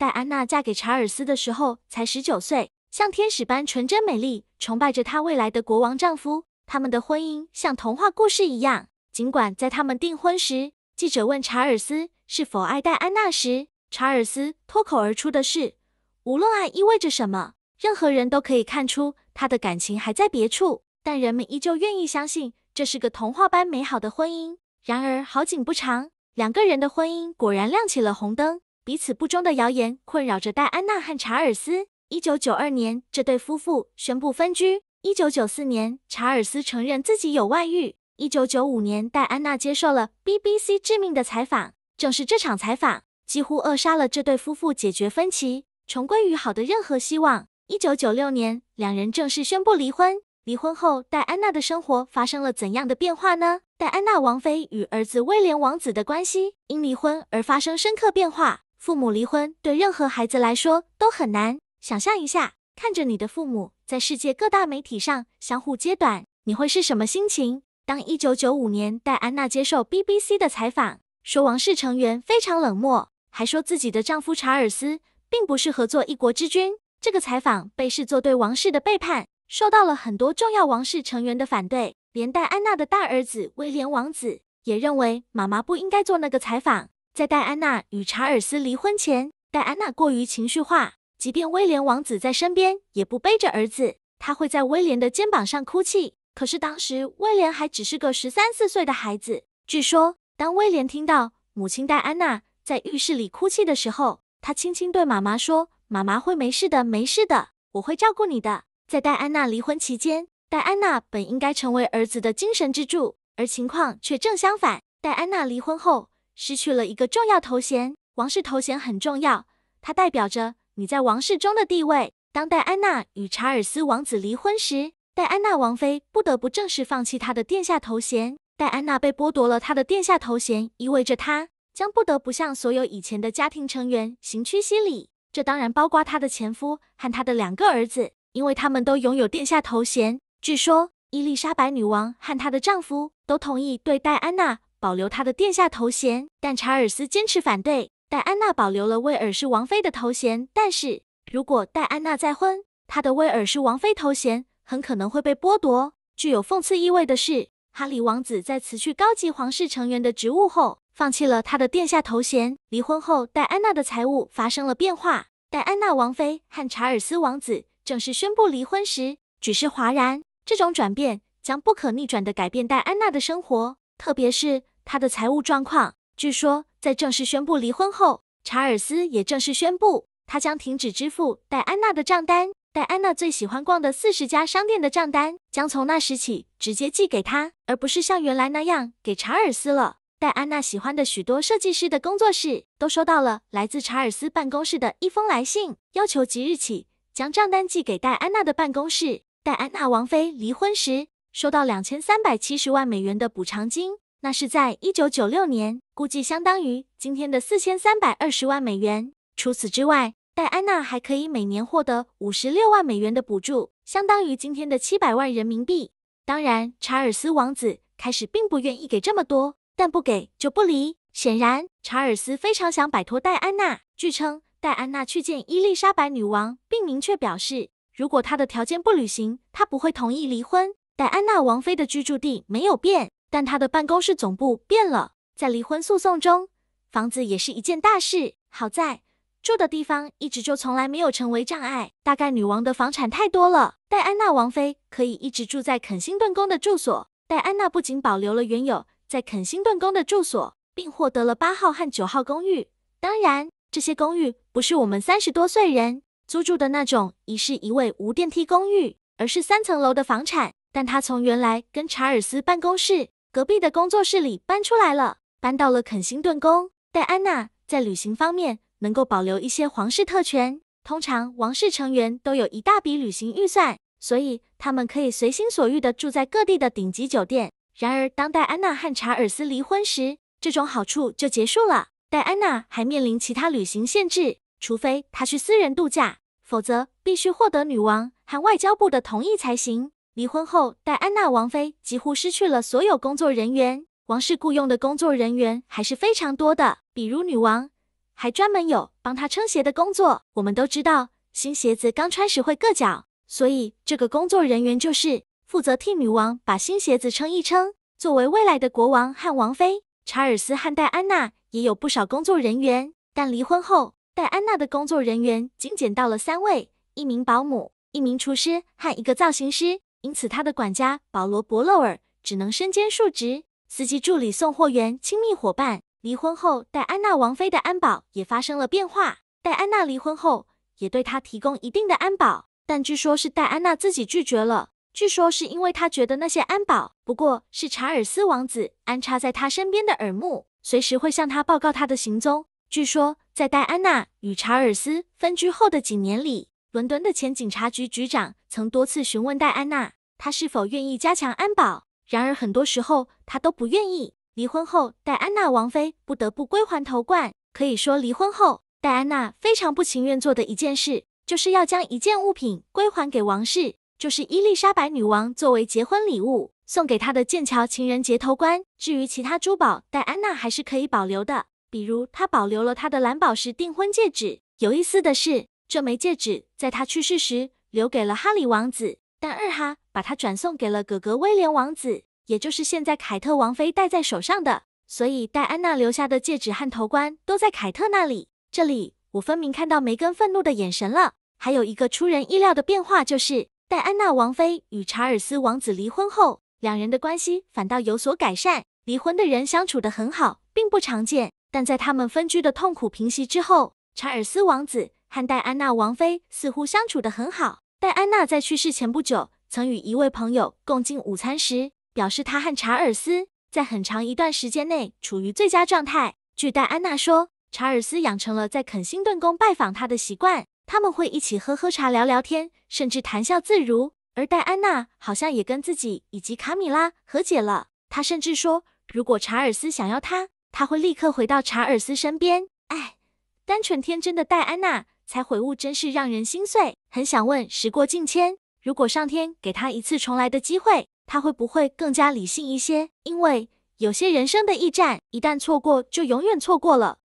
戴安娜嫁给查尔斯的时候才十九岁，像天使般纯真美丽，崇拜着她未来的国王丈夫。他们的婚姻像童话故事一样。尽管在他们订婚时，记者问查尔斯是否爱戴安娜时，查尔斯脱口而出的是：“无论爱意味着什么，任何人都可以看出他的感情还在别处。”但人们依旧愿意相信这是个童话般美好的婚姻。然而，好景不长，两个人的婚姻果然亮起了红灯。彼此不忠的谣言困扰着戴安娜和查尔斯。一九九二年，这对夫妇宣布分居。一九九四年，查尔斯承认自己有外遇。一九九五年，戴安娜接受了 BBC 致命的采访。正是这场采访，几乎扼杀了这对夫妇解决分歧、重归于好的任何希望。一九九六年，两人正式宣布离婚。离婚后，戴安娜的生活发生了怎样的变化呢？戴安娜王妃与儿子威廉王子的关系因离婚而发生深刻变化。父母离婚对任何孩子来说都很难。想象一下，看着你的父母在世界各大媒体上相互揭短，你会是什么心情？当一九九五年戴安娜接受 BBC 的采访，说王室成员非常冷漠，还说自己的丈夫查尔斯并不适合做一国之君，这个采访被视作对王室的背叛，受到了很多重要王室成员的反对，连戴安娜的大儿子威廉王子也认为妈妈不应该做那个采访。在戴安娜与查尔斯离婚前，戴安娜过于情绪化，即便威廉王子在身边，也不背着儿子，她会在威廉的肩膀上哭泣。可是当时威廉还只是个十三四岁的孩子。据说，当威廉听到母亲戴安娜在浴室里哭泣的时候，他轻轻对妈妈说：“妈妈会没事的，没事的，我会照顾你的。”在戴安娜离婚期间，戴安娜本应该成为儿子的精神支柱，而情况却正相反。戴安娜离婚后。失去了一个重要头衔，王室头衔很重要，它代表着你在王室中的地位。当戴安娜与查尔斯王子离婚时，戴安娜王妃不得不正式放弃她的殿下头衔。戴安娜被剥夺了她的殿下头衔，意味着她将不得不向所有以前的家庭成员行屈膝礼，这当然包括她的前夫和她的两个儿子，因为他们都拥有殿下头衔。据说伊丽莎白女王和她的丈夫都同意对戴安娜。保留他的殿下头衔，但查尔斯坚持反对。戴安娜保留了威尔士王妃的头衔，但是如果戴安娜再婚，她的威尔士王妃头衔很可能会被剥夺。具有讽刺意味的是，哈里王子在辞去高级皇室成员的职务后，放弃了他的殿下头衔。离婚后，戴安娜的财务发生了变化。戴安娜王妃和查尔斯王子正式宣布离婚时，举世哗然。这种转变将不可逆转地改变戴安娜的生活，特别是。他的财务状况，据说在正式宣布离婚后，查尔斯也正式宣布，他将停止支付戴安娜的账单。戴安娜最喜欢逛的四十家商店的账单，将从那时起直接寄给他，而不是像原来那样给查尔斯了。戴安娜喜欢的许多设计师的工作室都收到了来自查尔斯办公室的一封来信，要求即日起将账单寄给戴安娜的办公室。戴安娜王妃离婚时收到两千三百七十万美元的补偿金。那是在一九九六年，估计相当于今天的四千三百二十万美元。除此之外，戴安娜还可以每年获得五十六万美元的补助，相当于今天的七百万人民币。当然，查尔斯王子开始并不愿意给这么多，但不给就不离。显然，查尔斯非常想摆脱戴安娜。据称，戴安娜去见伊丽莎白女王，并明确表示，如果她的条件不履行，她不会同意离婚。戴安娜王妃的居住地没有变。但他的办公室总部变了。在离婚诉讼中，房子也是一件大事。好在住的地方一直就从来没有成为障碍。大概女王的房产太多了，戴安娜王妃可以一直住在肯辛顿宫的住所。戴安娜不仅保留了原有在肯辛顿宫的住所，并获得了八号和九号公寓。当然，这些公寓不是我们三十多岁人租住的那种一室一卫无电梯公寓，而是三层楼的房产。但她从原来跟查尔斯办公室。隔壁的工作室里搬出来了，搬到了肯辛顿宫。戴安娜在旅行方面能够保留一些皇室特权，通常王室成员都有一大笔旅行预算，所以他们可以随心所欲地住在各地的顶级酒店。然而，当戴安娜和查尔斯离婚时，这种好处就结束了。戴安娜还面临其他旅行限制，除非她去私人度假，否则必须获得女王和外交部的同意才行。离婚后，戴安娜王妃几乎失去了所有工作人员。王室雇佣的工作人员还是非常多的，比如女王还专门有帮她称鞋的工作。我们都知道，新鞋子刚穿时会硌脚，所以这个工作人员就是负责替女王把新鞋子称一称。作为未来的国王和王妃，查尔斯和戴安娜也有不少工作人员，但离婚后，戴安娜的工作人员精简到了三位：一名保姆、一名厨师和一个造型师。因此，他的管家保罗·伯勒尔只能身兼数职，司机、助理、送货员、亲密伙伴。离婚后，戴安娜王妃的安保也发生了变化。戴安娜离婚后，也对他提供一定的安保，但据说是戴安娜自己拒绝了。据说是因为他觉得那些安保不过是查尔斯王子安插在他身边的耳目，随时会向他报告他的行踪。据说，在戴安娜与查尔斯分居后的几年里，伦敦的前警察局局长曾多次询问戴安娜，她是否愿意加强安保。然而，很多时候她都不愿意。离婚后，戴安娜王妃不得不归还头冠。可以说，离婚后戴安娜非常不情愿做的一件事，就是要将一件物品归还给王室，就是伊丽莎白女王作为结婚礼物送给她的剑桥情人节头冠。至于其他珠宝，戴安娜还是可以保留的，比如她保留了她的蓝宝石订婚戒指。有意思的是。这枚戒指在他去世时留给了哈里王子，但二哈把它转送给了哥哥威廉王子，也就是现在凯特王妃戴在手上的。所以戴安娜留下的戒指和头冠都在凯特那里。这里我分明看到梅根愤怒的眼神了。还有一个出人意料的变化就是，戴安娜王妃与查尔斯王子离婚后，两人的关系反倒有所改善，离婚的人相处得很好，并不常见。但在他们分居的痛苦平息之后，查尔斯王子。和戴安娜王妃似乎相处得很好。戴安娜在去世前不久，曾与一位朋友共进午餐时，表示她和查尔斯在很长一段时间内处于最佳状态。据戴安娜说，查尔斯养成了在肯辛顿宫拜访她的习惯，他们会一起喝喝茶、聊聊天，甚至谈笑自如。而戴安娜好像也跟自己以及卡米拉和解了。她甚至说，如果查尔斯想要她，她会立刻回到查尔斯身边。哎，单纯天真的戴安娜。才悔悟，真是让人心碎。很想问，时过境迁，如果上天给他一次重来的机会，他会不会更加理性一些？因为有些人生的驿站，一旦错过，就永远错过了。